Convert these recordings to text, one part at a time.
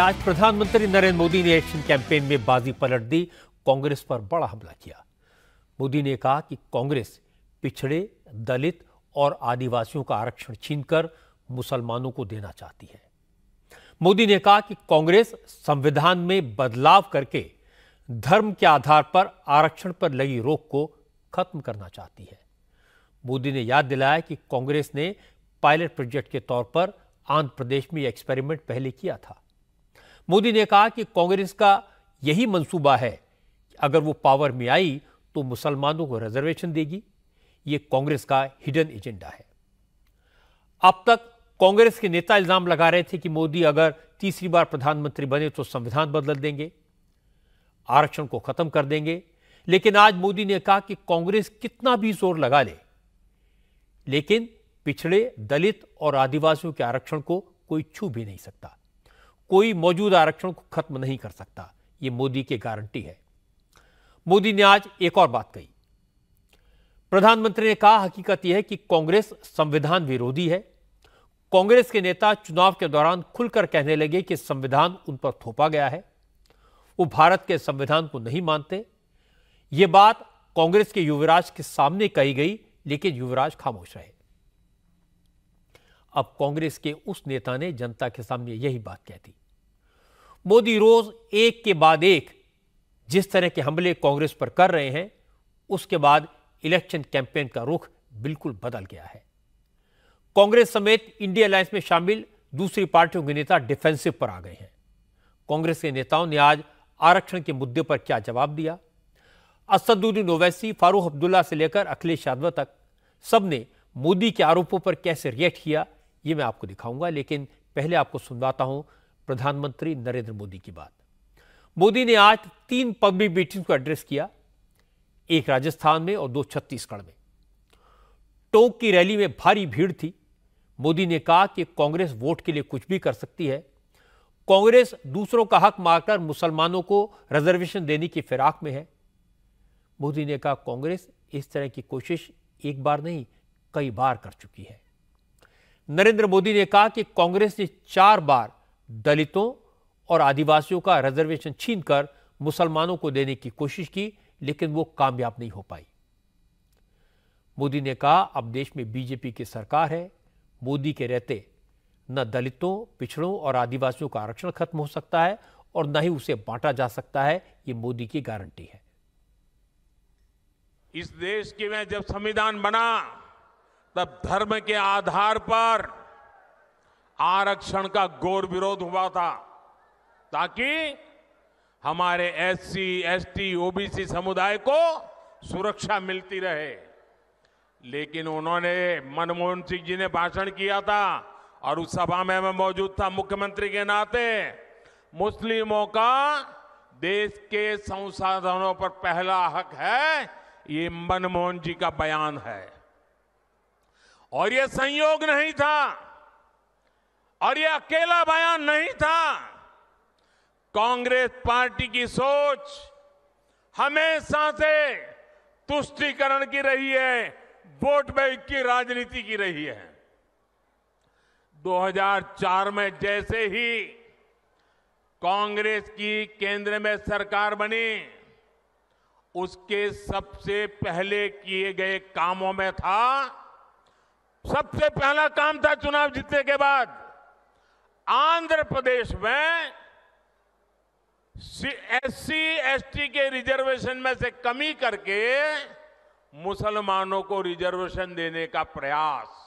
आज प्रधानमंत्री नरेंद्र मोदी ने इलेक्शन कैंपेन में बाजी पलट दी कांग्रेस पर बड़ा हमला किया मोदी ने कहा कि कांग्रेस पिछड़े दलित और आदिवासियों का आरक्षण छीनकर मुसलमानों को देना चाहती है मोदी ने कहा कि कांग्रेस संविधान में बदलाव करके धर्म के आधार पर आरक्षण पर लगी रोक को खत्म करना चाहती है मोदी ने याद दिलाया कि कांग्रेस ने पायलट प्रोजेक्ट के तौर पर आंध्र प्रदेश में एक्सपेरिमेंट पहले किया था मोदी ने कहा कि कांग्रेस का यही मंसूबा है अगर वो पावर में आई तो मुसलमानों को रिजर्वेशन देगी ये कांग्रेस का हिडन एजेंडा है अब तक कांग्रेस के नेता इल्जाम लगा रहे थे कि मोदी अगर तीसरी बार प्रधानमंत्री बने तो संविधान बदल देंगे आरक्षण को खत्म कर देंगे लेकिन आज मोदी ने कहा कि कांग्रेस कितना भी जोर लगा ले लेकिन पिछड़े दलित और आदिवासियों के आरक्षण को कोई छू भी नहीं सकता कोई मौजूदा आरक्षण को खत्म नहीं कर सकता ये मोदी की गारंटी है मोदी ने आज एक और बात कही प्रधानमंत्री ने कहा हकीकत यह है कि कांग्रेस संविधान विरोधी है कांग्रेस के नेता चुनाव के दौरान खुलकर कहने लगे कि संविधान उन पर थोपा गया है वो भारत के संविधान को नहीं मानते ये बात कांग्रेस के युवराज के सामने कही गई लेकिन युवराज खामोश रहे अब कांग्रेस के उस नेता ने जनता के सामने यही बात कह दी मोदी रोज एक के बाद एक जिस तरह के हमले कांग्रेस पर कर रहे हैं उसके बाद इलेक्शन कैंपेन का रुख बिल्कुल बदल गया है कांग्रेस समेत इंडिया अलायंस में शामिल दूसरी पार्टियों के नेता डिफेंसिव पर आ गए हैं कांग्रेस के नेताओं ने आज आरक्षण के मुद्दे पर क्या जवाब दिया असदुद्दीन ओवैसी फारूक अब्दुल्ला से लेकर अखिलेश यादव तक सबने मोदी के आरोपों पर कैसे रिएक्ट किया ये मैं आपको दिखाऊंगा लेकिन पहले आपको सुनवाता हूं प्रधानमंत्री नरेंद्र मोदी की बात मोदी ने आज तीन पब्लिक मीटिंग को एड्रेस किया एक राजस्थान में और दो छत्तीसगढ़ में टोंक की रैली में भारी भीड़ थी मोदी ने कहा कि कांग्रेस वोट के लिए कुछ भी कर सकती है कांग्रेस दूसरों का हक मारकर मुसलमानों को रिजर्वेशन देने की फिराक में है मोदी ने कहा कांग्रेस इस तरह की कोशिश एक बार नहीं कई बार कर चुकी है नरेंद्र मोदी ने कहा कि कांग्रेस ने चार बार दलितों और आदिवासियों का रिजर्वेशन छीनकर मुसलमानों को देने की कोशिश की लेकिन वो कामयाब नहीं हो पाई मोदी ने कहा अब देश में बीजेपी की सरकार है मोदी के रहते न दलितों पिछड़ों और आदिवासियों का आरक्षण खत्म हो सकता है और न ही उसे बांटा जा सकता है ये मोदी की गारंटी है इस देश की मैं जब संविधान बना तब धर्म के आधार पर आरक्षण का गौर विरोध हुआ था ताकि हमारे एससी, एसटी, ओबीसी समुदाय को सुरक्षा मिलती रहे लेकिन उन्होंने मनमोहन सिंह जी ने भाषण किया था और उस सभा में मैं मौजूद था मुख्यमंत्री के नाते मुस्लिमों का देश के संसाधनों पर पहला हक है ये मनमोहन जी का बयान है और ये संयोग नहीं था और यह अकेला बयान नहीं था कांग्रेस पार्टी की सोच हमेशा से तुष्टिकरण की रही है वोट बैंक की राजनीति की रही है 2004 में जैसे ही कांग्रेस की केंद्र में सरकार बनी उसके सबसे पहले किए गए कामों में था सबसे पहला काम था चुनाव जीतने के बाद आंध्र प्रदेश में एस टी के रिजर्वेशन में से कमी करके मुसलमानों को रिजर्वेशन देने का प्रयास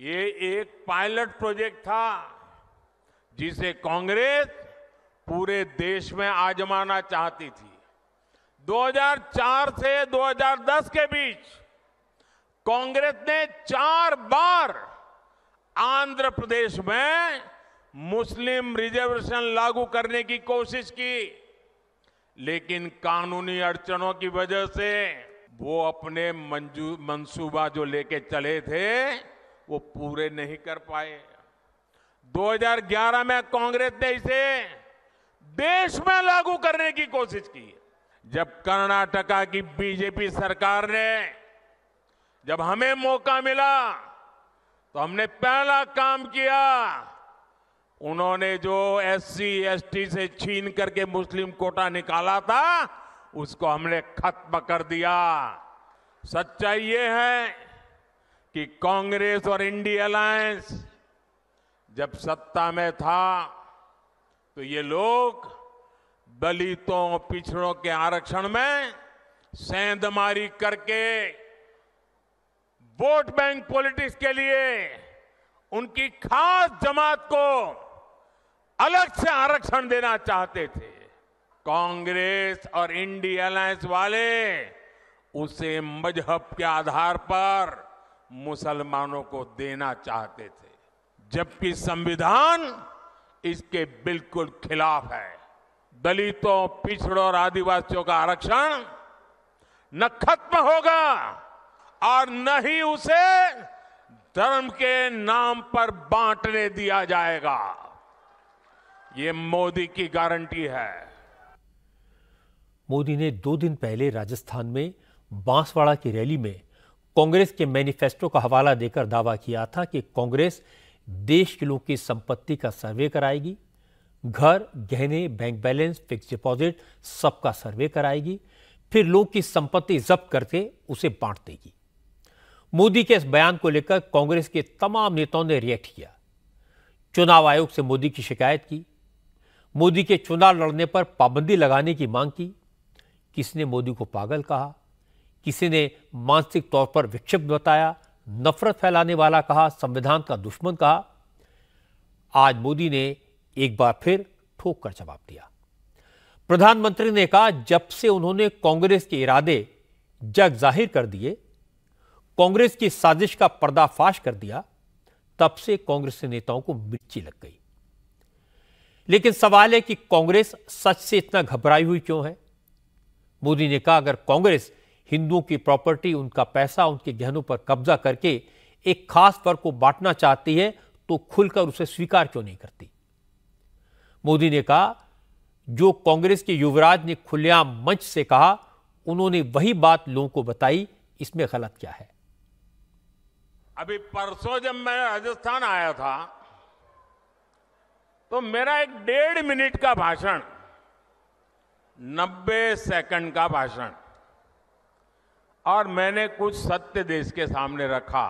ये एक पायलट प्रोजेक्ट था जिसे कांग्रेस पूरे देश में आजमाना चाहती थी 2004 से 2010 के बीच कांग्रेस ने चार बार आंध्र प्रदेश में मुस्लिम रिजर्वेशन लागू करने की कोशिश की लेकिन कानूनी अड़चनों की वजह से वो अपने मंसूबा जो लेके चले थे वो पूरे नहीं कर पाए 2011 में कांग्रेस ने इसे देश में लागू करने की कोशिश की जब कर्नाटका की बीजेपी सरकार ने जब हमें मौका मिला तो हमने पहला काम किया उन्होंने जो एससी एसटी से छीन करके मुस्लिम कोटा निकाला था उसको हमने खत्म कर दिया सच्चाई ये है कि कांग्रेस और इंडिया अलायंस जब सत्ता में था तो ये लोग दलितों पिछड़ों के आरक्षण में सेंधमारी करके वोट बैंक पॉलिटिक्स के लिए उनकी खास जमात को अलग से आरक्षण देना चाहते थे कांग्रेस और इंडी अलायंस वाले उसे मजहब के आधार पर मुसलमानों को देना चाहते थे जबकि संविधान इसके बिल्कुल खिलाफ है दलितों पिछड़ों और आदिवासियों का आरक्षण न खत्म होगा और न ही उसे धर्म के नाम पर बांटने दिया जाएगा ये मोदी की गारंटी है मोदी ने दो दिन पहले राजस्थान में बांसवाड़ा की रैली में कांग्रेस के मैनिफेस्टो का हवाला देकर दावा किया था कि कांग्रेस देश के लोगों की संपत्ति का सर्वे कराएगी घर गहने बैंक बैलेंस फिक्स डिपॉजिट सबका सर्वे कराएगी फिर लोग की संपत्ति जब्त करके उसे बांट देगी मोदी के इस बयान को लेकर कांग्रेस के तमाम नेताओं ने रिएक्ट किया चुनाव आयोग से मोदी की शिकायत की मोदी के चुनाव लड़ने पर पाबंदी लगाने की मांग की किसने मोदी को पागल कहा किसी ने मानसिक तौर पर विक्षिप्त बताया नफरत फैलाने वाला कहा संविधान का दुश्मन कहा आज मोदी ने एक बार फिर ठोक कर जवाब दिया प्रधानमंत्री ने कहा जब से उन्होंने कांग्रेस के इरादे जग जाहिर कर दिए कांग्रेस की साजिश का पर्दाफाश कर दिया तब से कांग्रेस नेताओं को मिर्ची लग गई लेकिन सवाल है कि कांग्रेस सच से इतना घबराई हुई क्यों है मोदी ने कहा अगर कांग्रेस हिंदुओं की प्रॉपर्टी उनका पैसा उनके गहनों पर कब्जा करके एक खास वर्ग को बांटना चाहती है तो खुलकर उसे स्वीकार क्यों नहीं करती मोदी ने कहा जो कांग्रेस के युवराज ने खुलेआम मंच से कहा उन्होंने वही बात लोगों को बताई इसमें गलत क्या है अभी परसों जब मैं राजस्थान आया था तो मेरा एक डेढ़ मिनट का भाषण नब्बे सेकंड का भाषण और मैंने कुछ सत्य देश के सामने रखा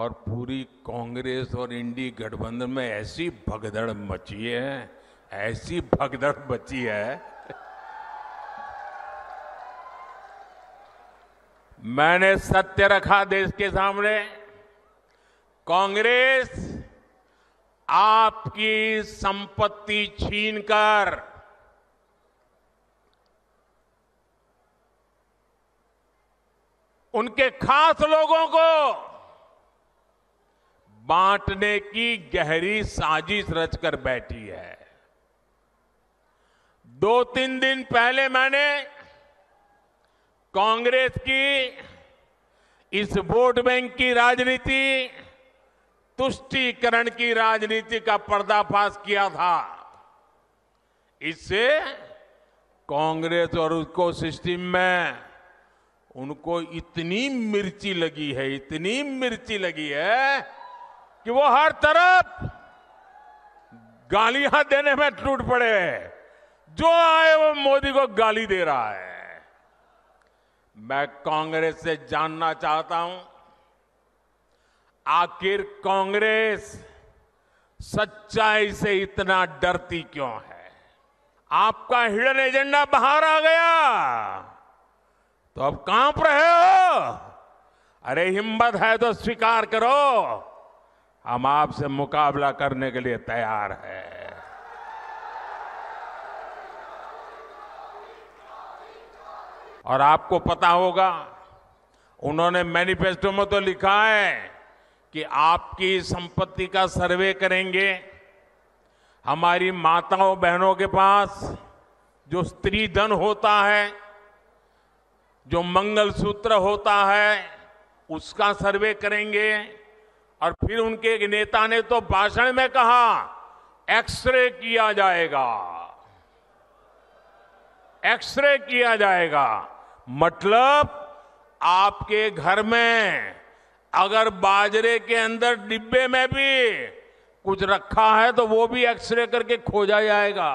और पूरी कांग्रेस और इंडी गठबंधन में ऐसी भगदड़ मची है ऐसी भगदड़ बची है मैंने सत्य रखा देश के सामने कांग्रेस आपकी संपत्ति छीनकर उनके खास लोगों को बांटने की गहरी साजिश रचकर बैठी है दो तीन दिन पहले मैंने कांग्रेस की इस वोट बैंक की राजनीति तुष्टीकरण की राजनीति का पर्दाफाश किया था इससे कांग्रेस और उसको सिस्टम में उनको इतनी मिर्ची लगी है इतनी मिर्ची लगी है कि वो हर तरफ गालियां देने में टूट पड़े जो आए वो मोदी को गाली दे रहा है मैं कांग्रेस से जानना चाहता हूं आखिर कांग्रेस सच्चाई से इतना डरती क्यों है आपका हिडन एजेंडा बाहर आ गया तो अब कांप रहे हो अरे हिम्मत है तो स्वीकार करो हम आपसे मुकाबला करने के लिए तैयार हैं और आपको पता होगा उन्होंने मैनिफेस्टो में तो लिखा है कि आपकी संपत्ति का सर्वे करेंगे हमारी माताओं बहनों के पास जो स्त्री धन होता है जो मंगल सूत्र होता है उसका सर्वे करेंगे और फिर उनके एक नेता ने तो भाषण में कहा एक्सरे किया जाएगा एक्सरे किया जाएगा मतलब आपके घर में अगर बाजरे के अंदर डिब्बे में भी कुछ रखा है तो वो भी एक्सरे करके खोजा जाएगा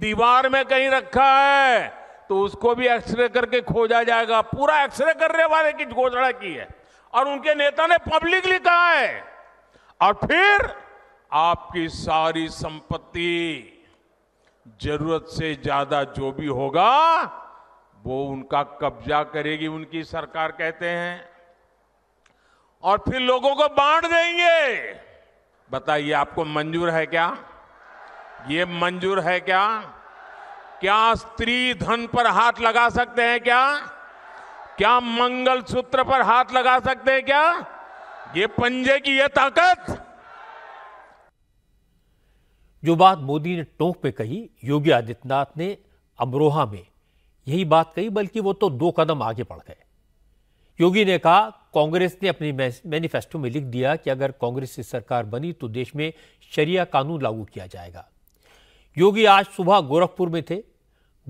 दीवार में कहीं रखा है तो उसको भी एक्सरे करके खोजा जाएगा पूरा एक्सरे करने वाले की घोषणा की है और उनके नेता ने पब्लिकली कहा है और फिर आपकी सारी संपत्ति जरूरत से ज्यादा जो भी होगा वो उनका कब्जा करेगी उनकी सरकार कहते हैं और फिर लोगों को बांट देंगे बताइए आपको मंजूर है क्या ये मंजूर है क्या क्या स्त्री धन पर हाथ लगा सकते हैं क्या क्या मंगल सूत्र पर हाथ लगा सकते हैं क्या ये पंजे की ये ताकत जो बात मोदी ने टोंक पे कही योगी आदित्यनाथ ने अमरोहा में यही बात कही बल्कि वो तो दो कदम आगे बढ़ गए योगी ने कहा कांग्रेस ने अपनी मैनिफेस्टो में लिख दिया कि अगर कांग्रेस की सरकार बनी तो देश में शरिया कानून लागू किया जाएगा योगी आज सुबह गोरखपुर में थे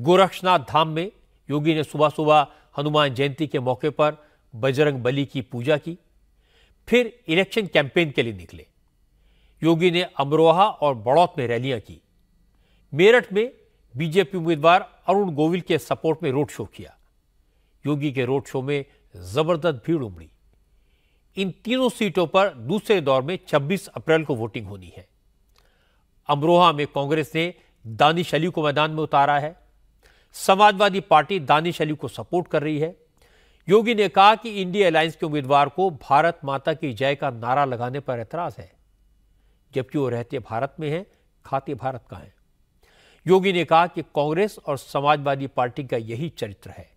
गोरक्षनाथ धाम में योगी ने सुबह सुबह हनुमान जयंती के मौके पर बजरंग बली की पूजा की फिर इलेक्शन कैंपेन के लिए निकले योगी ने अमरोहा और बड़ौत में रैलियां की मेरठ में बीजेपी उम्मीदवार अरुण गोविल के सपोर्ट में रोड शो किया योगी के रोड शो में जबरदस्त भीड़ उमड़ी इन तीनों सीटों पर दूसरे दौर में 26 अप्रैल को वोटिंग होनी है अमरोहा में कांग्रेस ने दानिश अली को मैदान में उतारा है समाजवादी पार्टी दानिश अली को सपोर्ट कर रही है योगी ने कहा कि इंडिया अलायंस के उम्मीदवार को भारत माता की जय का नारा लगाने पर एतराज है जबकि वो रहते भारत में है खाते भारत का है योगी ने कहा कि कांग्रेस और समाजवादी पार्टी का यही चरित्र है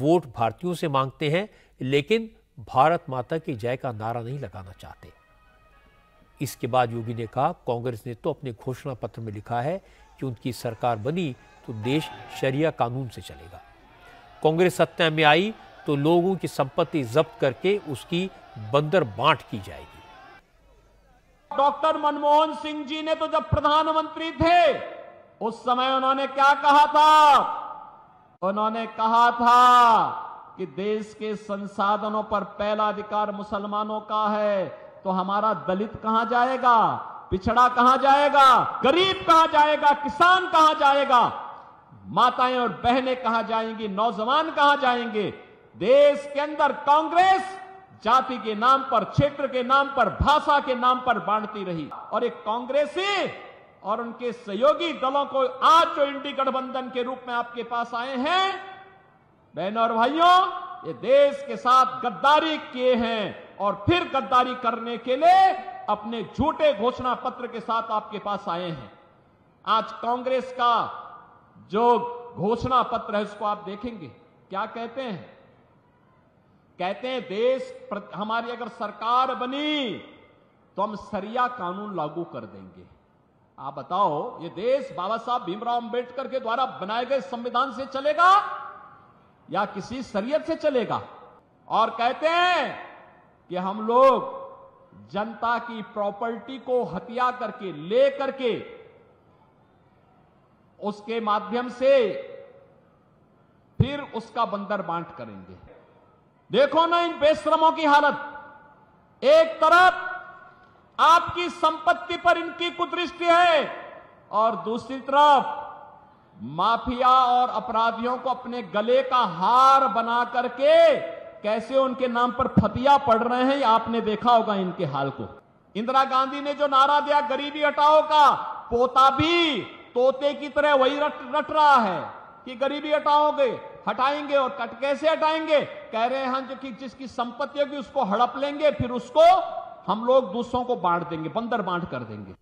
वोट भारतीयों से मांगते हैं लेकिन भारत माता की जय का नारा नहीं लगाना चाहते इसके बाद योगी ने कहा कांग्रेस ने तो अपने घोषणा पत्र में लिखा है कि उनकी सरकार बनी तो देश शरिया कानून से चलेगा कांग्रेस सत्ता में आई तो लोगों की संपत्ति जब्त करके उसकी बंदर बांट की जाएगी डॉक्टर मनमोहन सिंह जी ने तो जब प्रधानमंत्री थे उस समय उन्होंने क्या कहा था उन्होंने कहा था कि देश के संसाधनों पर पहला अधिकार मुसलमानों का है तो हमारा दलित कहां जाएगा पिछड़ा कहां जाएगा गरीब कहां जाएगा किसान कहां जाएगा माताएं और बहनें कहां जाएंगी नौजवान कहां जाएंगे देश के अंदर कांग्रेस जाति के नाम पर क्षेत्र के नाम पर भाषा के नाम पर बांटती रही और एक कांग्रेसी और उनके सहयोगी दलों को आज जो इंडी गठबंधन के रूप में आपके पास आए हैं बहनों और भाइयों ये देश के साथ गद्दारी किए हैं और फिर गद्दारी करने के लिए अपने झूठे घोषणा पत्र के साथ आपके पास आए हैं आज कांग्रेस का जो घोषणा पत्र है उसको आप देखेंगे क्या कहते हैं कहते हैं देश हमारी अगर सरकार बनी तो हम सरिया कानून लागू कर देंगे आप बताओ ये देश बाबा साहब भीमराव अंबेडकर के द्वारा बनाए गए संविधान से चलेगा या किसी शरीयत से चलेगा और कहते हैं कि हम लोग जनता की प्रॉपर्टी को हत्या करके ले करके उसके माध्यम से फिर उसका बंदर बांट करेंगे देखो ना इन बेश्रमों की हालत एक तरफ आपकी संपत्ति पर इनकी कुदृष्टि है और दूसरी तरफ माफिया और अपराधियों को अपने गले का हार बना करके कैसे उनके नाम पर फतिया पड़ रहे हैं आपने देखा होगा इनके हाल को इंदिरा गांधी ने जो नारा दिया गरीबी हटाओ का पोता भी तोते की तरह वही रट रट रहा है कि गरीबी हटाओगे हटाएंगे और कट कैसे हटाएंगे कह रहे हैं हम जो कि जिसकी संपत्ति होगी उसको हड़प लेंगे फिर उसको हम लोग दूसरों को बांट देंगे बंदर बांट कर देंगे